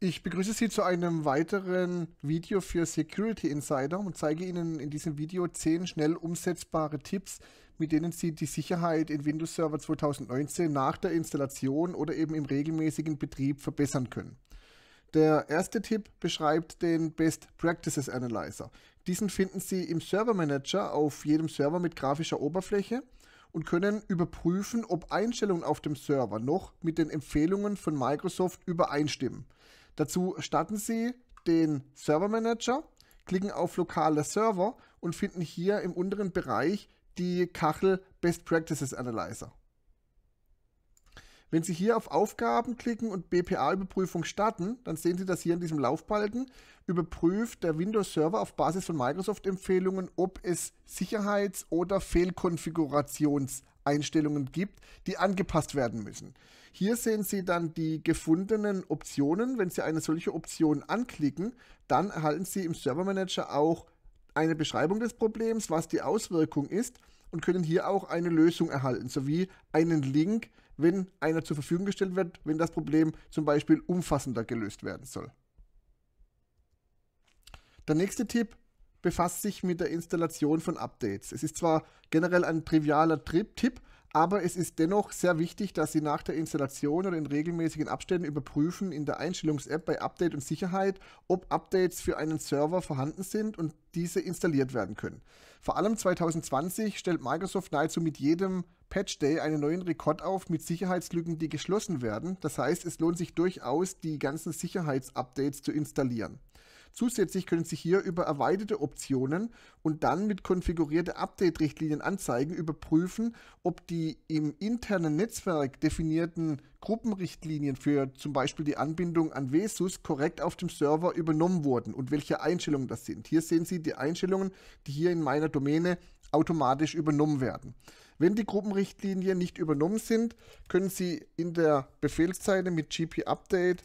Ich begrüße Sie zu einem weiteren Video für Security Insider und zeige Ihnen in diesem Video 10 schnell umsetzbare Tipps, mit denen Sie die Sicherheit in Windows Server 2019 nach der Installation oder eben im regelmäßigen Betrieb verbessern können. Der erste Tipp beschreibt den Best Practices Analyzer. Diesen finden Sie im Server Manager auf jedem Server mit grafischer Oberfläche und können überprüfen, ob Einstellungen auf dem Server noch mit den Empfehlungen von Microsoft übereinstimmen. Dazu starten Sie den Server Manager, klicken auf lokale Server und finden hier im unteren Bereich die Kachel Best Practices Analyzer. Wenn Sie hier auf Aufgaben klicken und BPA-Überprüfung starten, dann sehen Sie dass hier in diesem Laufbalken. Überprüft der Windows-Server auf Basis von Microsoft-Empfehlungen, ob es Sicherheits- oder Fehlkonfigurations- Einstellungen gibt, die angepasst werden müssen. Hier sehen Sie dann die gefundenen Optionen. Wenn Sie eine solche Option anklicken, dann erhalten Sie im Server Manager auch eine Beschreibung des Problems, was die Auswirkung ist und können hier auch eine Lösung erhalten, sowie einen Link, wenn einer zur Verfügung gestellt wird, wenn das Problem zum Beispiel umfassender gelöst werden soll. Der nächste Tipp befasst sich mit der Installation von Updates. Es ist zwar generell ein trivialer Tipp, aber es ist dennoch sehr wichtig, dass Sie nach der Installation oder in regelmäßigen Abständen überprüfen in der Einstellungs-App bei Update und Sicherheit, ob Updates für einen Server vorhanden sind und diese installiert werden können. Vor allem 2020 stellt Microsoft nahezu mit jedem Patch Day einen neuen Rekord auf mit Sicherheitslücken, die geschlossen werden. Das heißt, es lohnt sich durchaus, die ganzen Sicherheitsupdates zu installieren. Zusätzlich können Sie hier über erweiterte Optionen und dann mit konfigurierte Update-Richtlinien anzeigen, überprüfen, ob die im internen Netzwerk definierten Gruppenrichtlinien für zum Beispiel die Anbindung an WSUS korrekt auf dem Server übernommen wurden und welche Einstellungen das sind. Hier sehen Sie die Einstellungen, die hier in meiner Domäne automatisch übernommen werden. Wenn die Gruppenrichtlinien nicht übernommen sind, können Sie in der Befehlszeile mit gp-update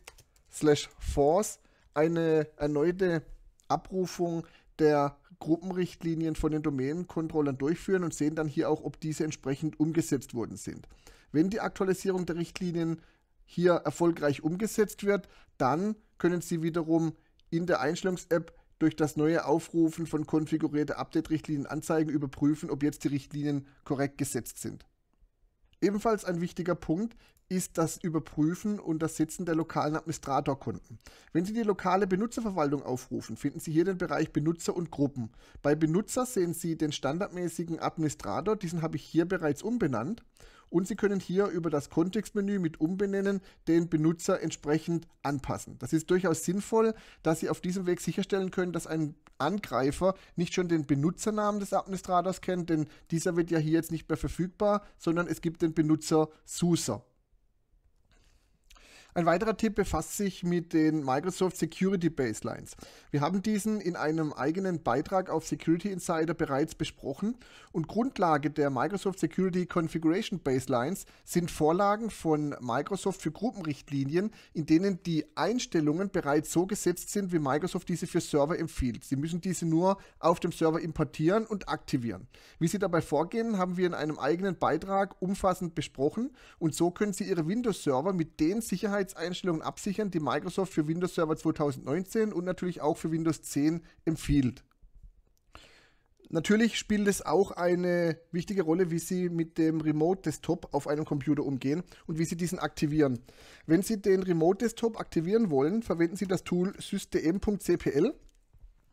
slash force eine erneute Abrufung der Gruppenrichtlinien von den Domänenkontrollern durchführen und sehen dann hier auch, ob diese entsprechend umgesetzt worden sind. Wenn die Aktualisierung der Richtlinien hier erfolgreich umgesetzt wird, dann können Sie wiederum in der Einstellungs-App durch das neue Aufrufen von konfigurierte Update-Richtlinien anzeigen, überprüfen, ob jetzt die Richtlinien korrekt gesetzt sind. Ebenfalls ein wichtiger Punkt ist das Überprüfen und das Setzen der lokalen Administratorkunden. Wenn Sie die lokale Benutzerverwaltung aufrufen, finden Sie hier den Bereich Benutzer und Gruppen. Bei Benutzer sehen Sie den standardmäßigen Administrator, diesen habe ich hier bereits umbenannt. Und Sie können hier über das Kontextmenü mit Umbenennen den Benutzer entsprechend anpassen. Das ist durchaus sinnvoll, dass Sie auf diesem Weg sicherstellen können, dass ein Angreifer nicht schon den Benutzernamen des Administrators kennt, denn dieser wird ja hier jetzt nicht mehr verfügbar, sondern es gibt den Benutzer Suser. Ein weiterer Tipp befasst sich mit den Microsoft Security Baselines. Wir haben diesen in einem eigenen Beitrag auf Security Insider bereits besprochen und Grundlage der Microsoft Security Configuration Baselines sind Vorlagen von Microsoft für Gruppenrichtlinien, in denen die Einstellungen bereits so gesetzt sind, wie Microsoft diese für Server empfiehlt. Sie müssen diese nur auf dem Server importieren und aktivieren. Wie Sie dabei vorgehen, haben wir in einem eigenen Beitrag umfassend besprochen und so können Sie Ihre Windows-Server mit den Sicherheits Sicherheitseinstellungen absichern, die Microsoft für Windows Server 2019 und natürlich auch für Windows 10 empfiehlt. Natürlich spielt es auch eine wichtige Rolle, wie Sie mit dem Remote Desktop auf einem Computer umgehen und wie Sie diesen aktivieren. Wenn Sie den Remote Desktop aktivieren wollen, verwenden Sie das Tool system.cpl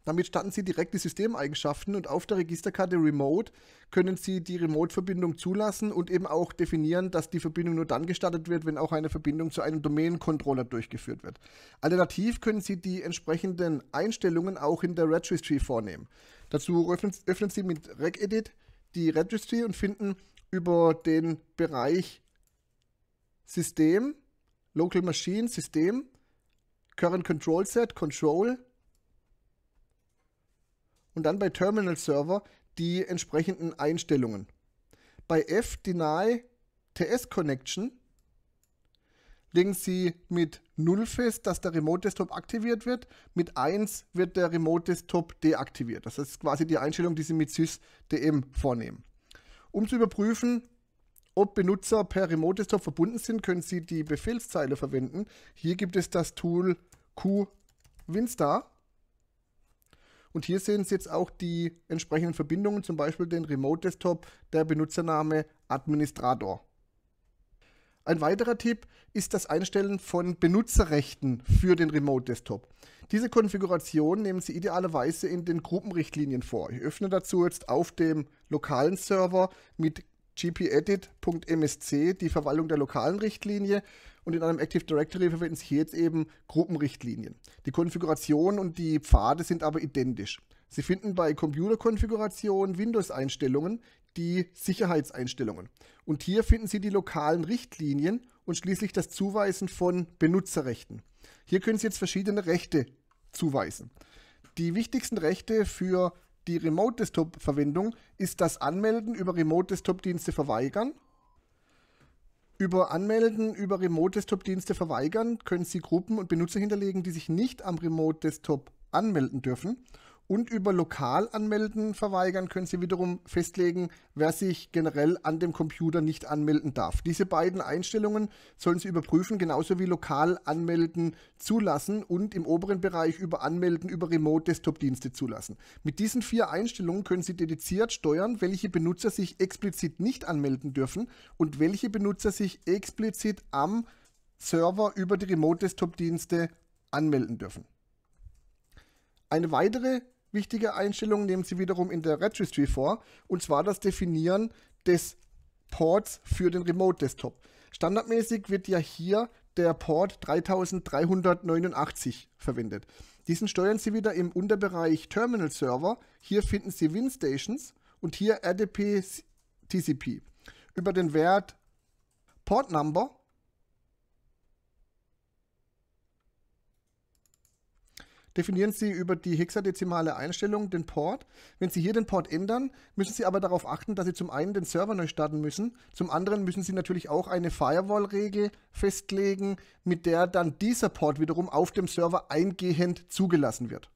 damit starten Sie direkt die Systemeigenschaften und auf der Registerkarte Remote können Sie die Remote-Verbindung zulassen und eben auch definieren, dass die Verbindung nur dann gestartet wird, wenn auch eine Verbindung zu einem Domain-Controller durchgeführt wird. Alternativ können Sie die entsprechenden Einstellungen auch in der Registry vornehmen. Dazu öffnen, öffnen Sie mit RegEdit die Registry und finden über den Bereich System, Local Machine, System, Current Control Set, Control, und dann bei Terminal Server die entsprechenden Einstellungen. Bei F-Deny TS Connection legen Sie mit 0 fest, dass der Remote Desktop aktiviert wird. Mit 1 wird der Remote Desktop deaktiviert. Das ist quasi die Einstellung, die Sie mit SysDM vornehmen. Um zu überprüfen, ob Benutzer per Remote Desktop verbunden sind, können Sie die Befehlszeile verwenden. Hier gibt es das Tool QWinstar. Und hier sehen Sie jetzt auch die entsprechenden Verbindungen, zum Beispiel den Remote Desktop, der Benutzername Administrator. Ein weiterer Tipp ist das Einstellen von Benutzerrechten für den Remote Desktop. Diese Konfiguration nehmen Sie idealerweise in den Gruppenrichtlinien vor. Ich öffne dazu jetzt auf dem lokalen Server mit gpedit.msc die Verwaltung der lokalen Richtlinie und in einem Active Directory verwenden sich jetzt eben Gruppenrichtlinien. Die Konfiguration und die Pfade sind aber identisch. Sie finden bei Computerkonfiguration Windows-Einstellungen die Sicherheitseinstellungen. Und hier finden Sie die lokalen Richtlinien und schließlich das Zuweisen von Benutzerrechten. Hier können Sie jetzt verschiedene Rechte zuweisen. Die wichtigsten Rechte für die Remote-Desktop-Verwendung ist das Anmelden über Remote-Desktop-Dienste verweigern über Anmelden, über Remote-Desktop-Dienste verweigern können Sie Gruppen und Benutzer hinterlegen, die sich nicht am Remote-Desktop anmelden dürfen und über Lokalanmelden verweigern können Sie wiederum festlegen, wer sich generell an dem Computer nicht anmelden darf. Diese beiden Einstellungen sollen Sie überprüfen, genauso wie Lokalanmelden zulassen und im oberen Bereich über Anmelden über Remote-Desktop-Dienste zulassen. Mit diesen vier Einstellungen können Sie dediziert steuern, welche Benutzer sich explizit nicht anmelden dürfen und welche Benutzer sich explizit am Server über die Remote-Desktop-Dienste anmelden dürfen. Eine weitere wichtige Einstellungen nehmen sie wiederum in der Registry vor, und zwar das Definieren des Ports für den Remote Desktop. Standardmäßig wird ja hier der Port 3389 verwendet. Diesen steuern Sie wieder im Unterbereich Terminal Server. Hier finden Sie WinStations und hier RDP TCP. Über den Wert Port Number definieren Sie über die hexadezimale Einstellung den Port. Wenn Sie hier den Port ändern, müssen Sie aber darauf achten, dass Sie zum einen den Server neu starten müssen, zum anderen müssen Sie natürlich auch eine Firewall-Regel festlegen, mit der dann dieser Port wiederum auf dem Server eingehend zugelassen wird.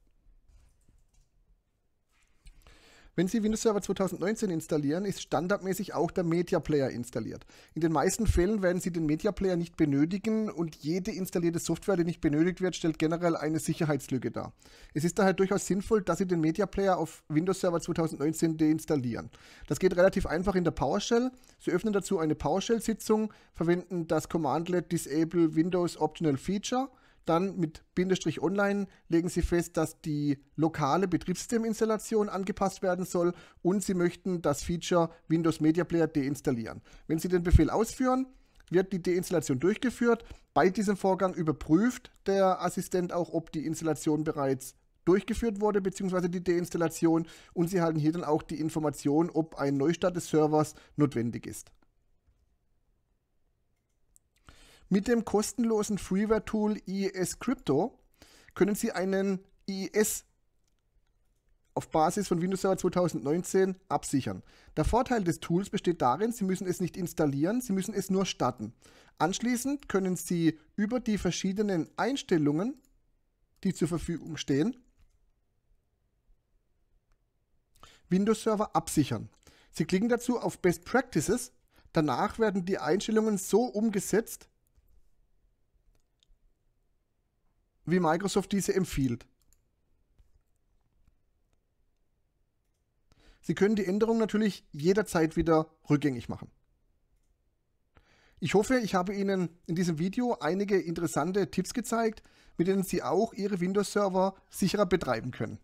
Wenn Sie Windows Server 2019 installieren, ist standardmäßig auch der Media Player installiert. In den meisten Fällen werden Sie den Media Player nicht benötigen und jede installierte Software, die nicht benötigt wird, stellt generell eine Sicherheitslücke dar. Es ist daher durchaus sinnvoll, dass Sie den Media Player auf Windows Server 2019 deinstallieren. Das geht relativ einfach in der PowerShell. Sie öffnen dazu eine PowerShell-Sitzung, verwenden das Commandlet Disable Windows Optional Feature – dann mit Bindestrich Online legen Sie fest, dass die lokale Betriebssysteminstallation angepasst werden soll und Sie möchten das Feature Windows Media Player deinstallieren. Wenn Sie den Befehl ausführen, wird die Deinstallation durchgeführt. Bei diesem Vorgang überprüft der Assistent auch, ob die Installation bereits durchgeführt wurde, beziehungsweise die Deinstallation. Und Sie erhalten hier dann auch die Information, ob ein Neustart des Servers notwendig ist. Mit dem kostenlosen Freeware-Tool IES Crypto können Sie einen IES auf Basis von Windows Server 2019 absichern. Der Vorteil des Tools besteht darin, Sie müssen es nicht installieren, Sie müssen es nur starten. Anschließend können Sie über die verschiedenen Einstellungen, die zur Verfügung stehen, Windows Server absichern. Sie klicken dazu auf Best Practices. Danach werden die Einstellungen so umgesetzt, wie Microsoft diese empfiehlt. Sie können die Änderung natürlich jederzeit wieder rückgängig machen. Ich hoffe, ich habe Ihnen in diesem Video einige interessante Tipps gezeigt, mit denen Sie auch Ihre Windows-Server sicherer betreiben können.